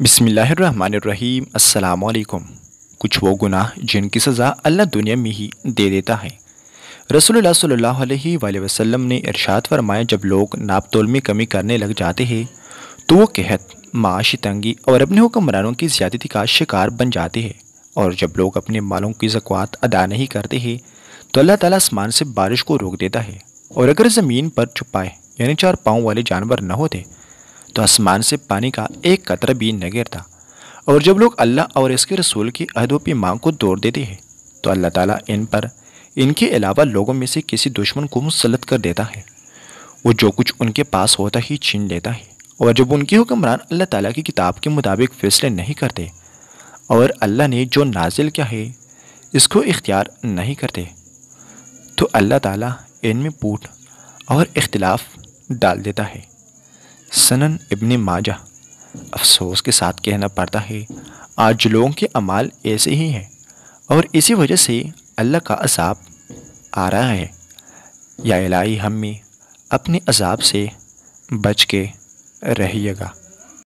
बिसमीम् अल्लाम कुछ वो गुनाह जिनकी सज़ा अल्लाह दुनिया में ही दे देता है रसोल्ला सल्ला वसम ने इरशाद फरमाया जब लोग नाप तोल में कमी करने लग जाते हैं तो वो कहत माशी तंगी और अपने हुक्मरानों की ज्यादती का शिकार बन जाते हैं और जब लोग अपने मालों की जक़वात अदा नहीं करते हैं तो अल्लाह ताला आसमान से बारिश को रोक देता है और अगर ज़मीन पर छुपाए यानी चार पाँव वाले जानवर न होते तो आसमान से पानी का एक कतरा भी न गिरता और जब लोग अल्लाह और इसके रसूल की अहदों की मांग को तोड़ देते हैं तो अल्लाह ताला इन पर इनके अलावा लोगों में से किसी दुश्मन को मुसलत कर देता है वो जो कुछ उनके पास होता ही छीन लेता है और जब उनके हुक्मरान अल्लाह ताला की किताब के मुताबिक फैसले नहीं करते और अल्लाह ने जो नाजिल किया है इसको इख्तियार नहीं करते तो अल्लाह ताला इनमें फूट और इख्तलाफ डाल देता है सनन इब्ने माजा अफसोस के साथ कहना पड़ता है आज लोगों के अमाल ऐसे ही हैं और इसी वजह से अल्लाह का अजाब आ रहा है या इलाही हमें अपने अजाब से बच के रहिएगा